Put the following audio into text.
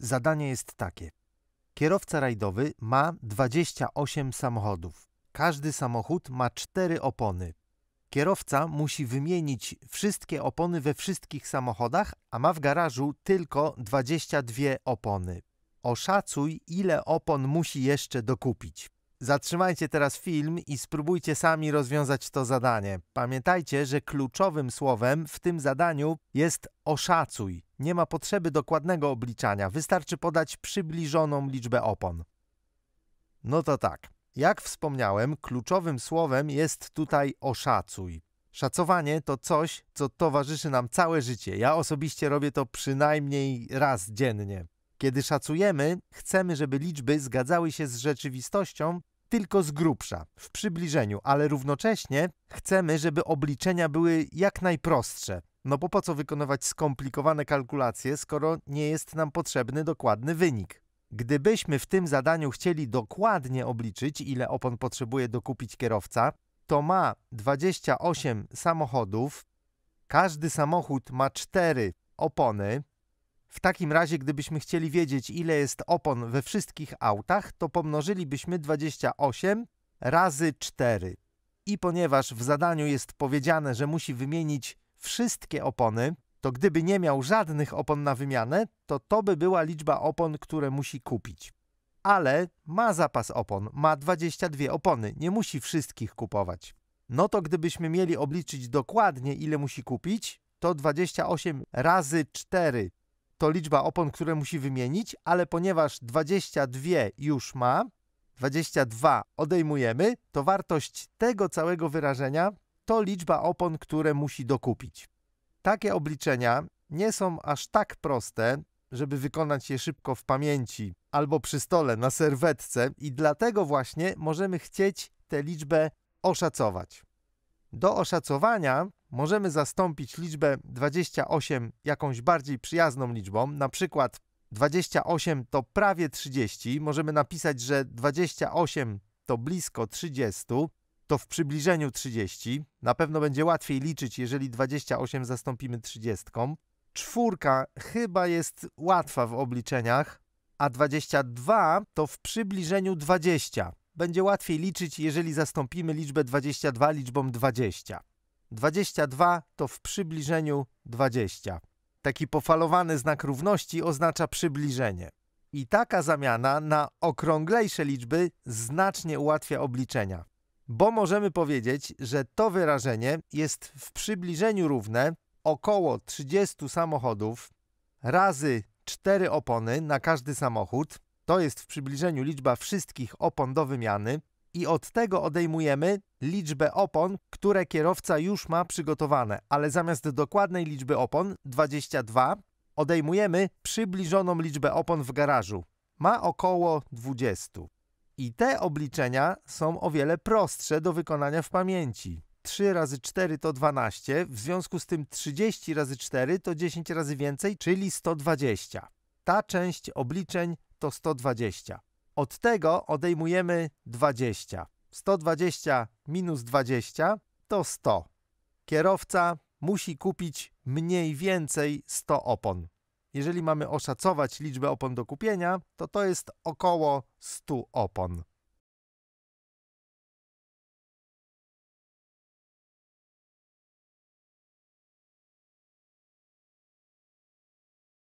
Zadanie jest takie. Kierowca rajdowy ma 28 samochodów. Każdy samochód ma 4 opony. Kierowca musi wymienić wszystkie opony we wszystkich samochodach, a ma w garażu tylko 22 opony. Oszacuj, ile opon musi jeszcze dokupić. Zatrzymajcie teraz film i spróbujcie sami rozwiązać to zadanie. Pamiętajcie, że kluczowym słowem w tym zadaniu jest oszacuj. Nie ma potrzeby dokładnego obliczania, wystarczy podać przybliżoną liczbę opon. No to tak. Jak wspomniałem, kluczowym słowem jest tutaj oszacuj. Szacowanie to coś, co towarzyszy nam całe życie. Ja osobiście robię to przynajmniej raz dziennie. Kiedy szacujemy, chcemy, żeby liczby zgadzały się z rzeczywistością, tylko z grubsza, w przybliżeniu, ale równocześnie chcemy, żeby obliczenia były jak najprostsze. No bo po co wykonywać skomplikowane kalkulacje, skoro nie jest nam potrzebny dokładny wynik? Gdybyśmy w tym zadaniu chcieli dokładnie obliczyć, ile opon potrzebuje dokupić kierowca, to ma 28 samochodów, każdy samochód ma 4 opony, w takim razie, gdybyśmy chcieli wiedzieć, ile jest opon we wszystkich autach, to pomnożylibyśmy 28 razy 4. I ponieważ w zadaniu jest powiedziane, że musi wymienić wszystkie opony, to gdyby nie miał żadnych opon na wymianę, to to by była liczba opon, które musi kupić. Ale ma zapas opon, ma 22 opony, nie musi wszystkich kupować. No to gdybyśmy mieli obliczyć dokładnie, ile musi kupić, to 28 razy 4 to liczba opon, które musi wymienić, ale ponieważ 22 już ma, 22 odejmujemy, to wartość tego całego wyrażenia to liczba opon, które musi dokupić. Takie obliczenia nie są aż tak proste, żeby wykonać je szybko w pamięci albo przy stole na serwetce i dlatego właśnie możemy chcieć tę liczbę oszacować. Do oszacowania możemy zastąpić liczbę 28 jakąś bardziej przyjazną liczbą, na przykład 28 to prawie 30, możemy napisać, że 28 to blisko 30, to w przybliżeniu 30. Na pewno będzie łatwiej liczyć, jeżeli 28 zastąpimy 30. Czwórka chyba jest łatwa w obliczeniach, a 22 to w przybliżeniu 20. Będzie łatwiej liczyć, jeżeli zastąpimy liczbę 22 liczbą 20. 22 to w przybliżeniu 20. Taki pofalowany znak równości oznacza przybliżenie. I taka zamiana na okrąglejsze liczby znacznie ułatwia obliczenia, bo możemy powiedzieć, że to wyrażenie jest w przybliżeniu równe około 30 samochodów razy 4 opony na każdy samochód, to jest w przybliżeniu liczba wszystkich opon do wymiany, i od tego odejmujemy liczbę opon, które kierowca już ma przygotowane, ale zamiast dokładnej liczby opon 22 odejmujemy przybliżoną liczbę opon w garażu. Ma około 20. I te obliczenia są o wiele prostsze do wykonania w pamięci. 3 razy 4 to 12, w związku z tym 30 razy 4 to 10 razy więcej, czyli 120. Ta część obliczeń to 120. Od tego odejmujemy 20. 120 minus 20 to 100. Kierowca musi kupić mniej więcej 100 opon. Jeżeli mamy oszacować liczbę opon do kupienia, to to jest około 100 opon.